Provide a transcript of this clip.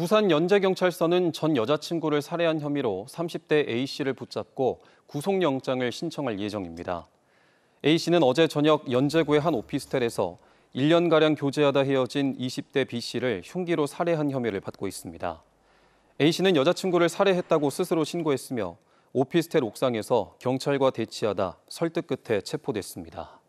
부산 연재경찰서는전 여자친구를 살해한 혐의로 30대 A씨를 붙잡고 구속영장을 신청할 예정입니다. A씨는 어제 저녁 연제구의 한 오피스텔에서 1년가량 교제하다 헤어진 20대 B씨를 흉기로 살해한 혐의를 받고 있습니다. A씨는 여자친구를 살해했다고 스스로 신고했으며 오피스텔 옥상에서 경찰과 대치하다 설득 끝에 체포됐습니다.